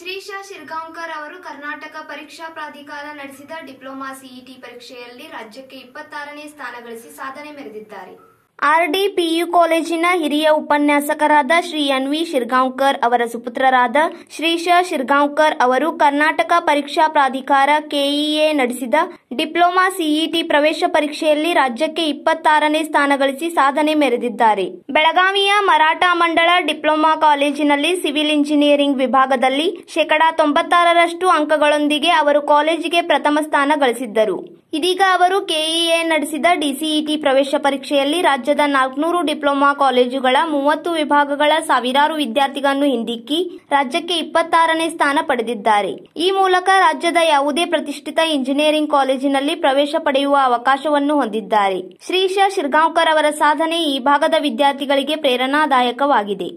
ಶ್ರೀಶಾ ಶಿರ್ಗಾಂವ್ಕರ್ ಅವರು ಕರ್ನಾಟಕ ಪರೀಕ್ಷಾ ಪ್ರಾಧಿಕಾರ ನಡೆಸಿದ ಡಿಪ್ಲೊಮಾ ಸಿಇಟಿ ಪರೀಕ್ಷೆಯಲ್ಲಿ ರಾಜ್ಯಕ್ಕೆ ಇಪ್ಪತ್ತಾರನೇ ಸ್ಥಾನ ಗಳಿಸಿ ಸಾಧನೆ ಮೆರೆದಿದ್ದಾರೆ ಆರ್ಡಿ ಪಿಯು ಕಾಲೇಜಿನ ಹಿರಿಯ ಉಪನ್ಯಾಸಕರಾದ ಶ್ರೀ ವಿ ಶಿರ್ಗಾಂವ್ಕರ್ ಅವರ ಸುಪುತ್ರರಾದ ಶ್ರೀಶ ಶಿರ್ಗಾಂವ್ಕರ್ ಅವರು ಕರ್ನಾಟಕ ಪರೀಕ್ಷಾ ಪ್ರಾಧಿಕಾರ ಕೆಇಎ ನಡೆಸಿದ ಡಿಪ್ಲೊಮಾ ಸಿಇಟಿ ಪ್ರವೇಶ ಪರೀಕ್ಷೆಯಲ್ಲಿ ರಾಜ್ಯಕ್ಕೆ ಇಪ್ಪತ್ತಾರನೇ ಸ್ಥಾನ ಗಳಿಸಿ ಸಾಧನೆ ಮೆರೆದಿದ್ದಾರೆ ಬೆಳಗಾವಿಯ ಮರಾಠ ಮಂಡಳ ಡಿಪ್ಲೊಮಾ ಕಾಲೇಜಿನಲ್ಲಿ ಸಿವಿಲ್ ಇಂಜಿನಿಯರಿಂಗ್ ವಿಭಾಗದಲ್ಲಿ ಶೇಕಡಾ ತೊಂಬತ್ತಾರರಷ್ಟು ಅಂಕಗಳೊಂದಿಗೆ ಅವರು ಕಾಲೇಜಿಗೆ ಪ್ರಥಮ ಸ್ಥಾನ ಗಳಿಸಿದ್ದರು ಇದೀಗ ಅವರು ಕೆಇಎ ನಡೆಸಿದ ಡಿಸಿಇಟಿ ಪ್ರವೇಶ ಪರೀಕ್ಷೆಯಲ್ಲಿ ರಾಜ್ಯ ರಾಜ್ಯದ ನಾಲ್ಕುನೂರು ಡಿಪ್ಲೊಮಾ ಕಾಲೇಜುಗಳ ಮೂವತ್ತು ವಿಭಾಗಗಳ ಸಾವಿರಾರು ವಿದ್ಯಾರ್ಥಿಗಳನ್ನು ಹಿಂದಿಕ್ಕಿ ರಾಜ್ಯಕ್ಕೆ ಇಪ್ಪತ್ತಾರನೇ ಸ್ಥಾನ ಪಡೆದಿದ್ದಾರೆ ಈ ಮೂಲಕ ರಾಜ್ಯದ ಯಾವುದೇ ಪ್ರತಿಷ್ಠಿತ ಇಂಜಿನಿಯರಿಂಗ್ ಕಾಲೇಜಿನಲ್ಲಿ ಪ್ರವೇಶ ಪಡೆಯುವ ಅವಕಾಶವನ್ನು ಹೊಂದಿದ್ದಾರೆ ಶ್ರೀಶಾ ಶಿರ್ಗಾಂವ್ಕರ್ ಅವರ ಸಾಧನೆ ಈ ಭಾಗದ ವಿದ್ಯಾರ್ಥಿಗಳಿಗೆ ಪ್ರೇರಣಾದಾಯಕವಾಗಿದೆ